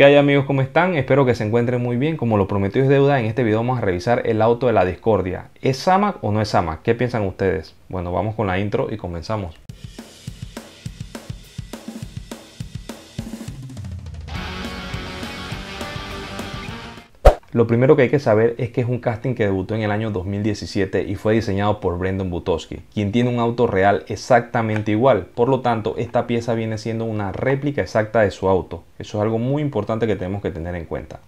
¿Qué hay amigos? ¿Cómo están? Espero que se encuentren muy bien. Como lo prometió es deuda, en este video vamos a revisar el auto de la discordia. ¿Es SAMAC o no es SAMAC? ¿Qué piensan ustedes? Bueno, vamos con la intro y comenzamos. Lo primero que hay que saber es que es un casting que debutó en el año 2017 y fue diseñado por Brendan Butowski, quien tiene un auto real exactamente igual. Por lo tanto, esta pieza viene siendo una réplica exacta de su auto. Eso es algo muy importante que tenemos que tener en cuenta.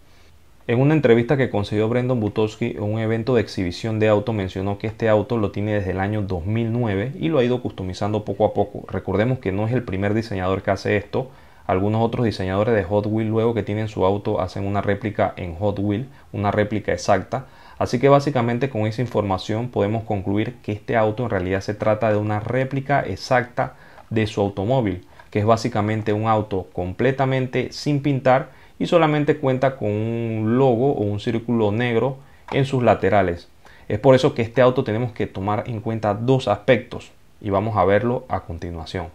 En una entrevista que concedió Brendan Butowski en un evento de exhibición de auto mencionó que este auto lo tiene desde el año 2009 y lo ha ido customizando poco a poco. Recordemos que no es el primer diseñador que hace esto, algunos otros diseñadores de Hot Wheels luego que tienen su auto hacen una réplica en Hot Wheels, una réplica exacta. Así que básicamente con esa información podemos concluir que este auto en realidad se trata de una réplica exacta de su automóvil, que es básicamente un auto completamente sin pintar y solamente cuenta con un logo o un círculo negro en sus laterales. Es por eso que este auto tenemos que tomar en cuenta dos aspectos y vamos a verlo a continuación.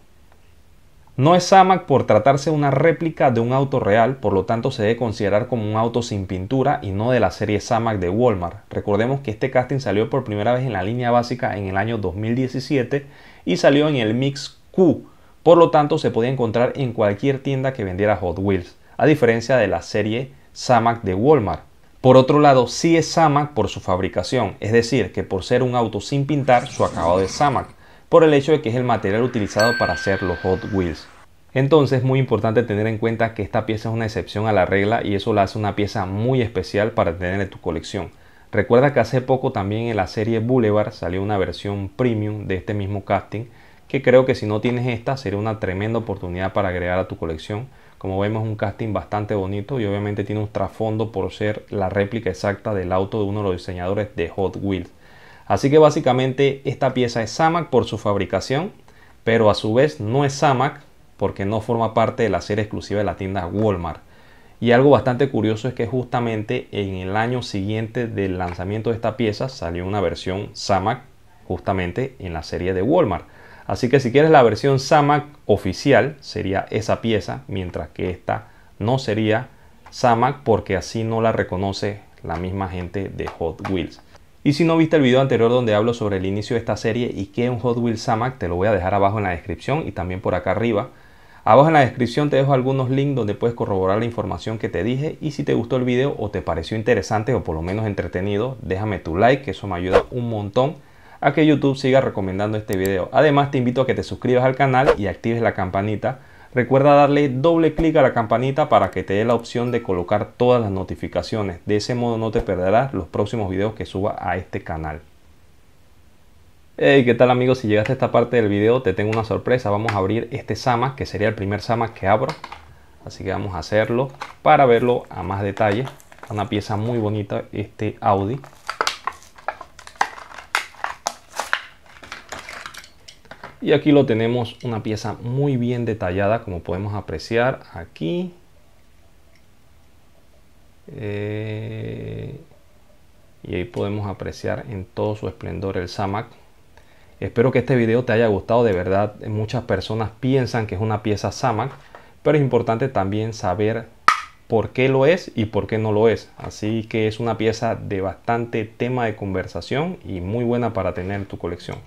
No es Samac por tratarse de una réplica de un auto real, por lo tanto se debe considerar como un auto sin pintura y no de la serie Samac de Walmart. Recordemos que este casting salió por primera vez en la línea básica en el año 2017 y salió en el Mix Q, por lo tanto se podía encontrar en cualquier tienda que vendiera Hot Wheels, a diferencia de la serie Samac de Walmart. Por otro lado, sí es Samac por su fabricación, es decir, que por ser un auto sin pintar, su acabado es Samac por el hecho de que es el material utilizado para hacer los Hot Wheels. Entonces es muy importante tener en cuenta que esta pieza es una excepción a la regla y eso la hace una pieza muy especial para tener en tu colección. Recuerda que hace poco también en la serie Boulevard salió una versión premium de este mismo casting que creo que si no tienes esta sería una tremenda oportunidad para agregar a tu colección. Como vemos un casting bastante bonito y obviamente tiene un trasfondo por ser la réplica exacta del auto de uno de los diseñadores de Hot Wheels. Así que básicamente esta pieza es SAMAC por su fabricación, pero a su vez no es SAMAC porque no forma parte de la serie exclusiva de la tienda Walmart. Y algo bastante curioso es que justamente en el año siguiente del lanzamiento de esta pieza salió una versión SAMAC justamente en la serie de Walmart. Así que si quieres la versión SAMAC oficial sería esa pieza, mientras que esta no sería SAMAC porque así no la reconoce la misma gente de Hot Wheels. Y si no viste el video anterior donde hablo sobre el inicio de esta serie y qué es un Hot Wheels Samac, te lo voy a dejar abajo en la descripción y también por acá arriba. Abajo en la descripción te dejo algunos links donde puedes corroborar la información que te dije y si te gustó el video o te pareció interesante o por lo menos entretenido, déjame tu like que eso me ayuda un montón a que YouTube siga recomendando este video. Además te invito a que te suscribas al canal y actives la campanita Recuerda darle doble clic a la campanita para que te dé la opción de colocar todas las notificaciones. De ese modo no te perderás los próximos videos que suba a este canal. Hey, ¿qué tal amigos? Si llegaste a esta parte del video te tengo una sorpresa. Vamos a abrir este Sama, que sería el primer Sama que abro. Así que vamos a hacerlo para verlo a más detalle. Una pieza muy bonita este Audi. Y aquí lo tenemos una pieza muy bien detallada como podemos apreciar aquí. Eh, y ahí podemos apreciar en todo su esplendor el Samak. Espero que este video te haya gustado, de verdad muchas personas piensan que es una pieza Samak, pero es importante también saber por qué lo es y por qué no lo es. Así que es una pieza de bastante tema de conversación y muy buena para tener tu colección.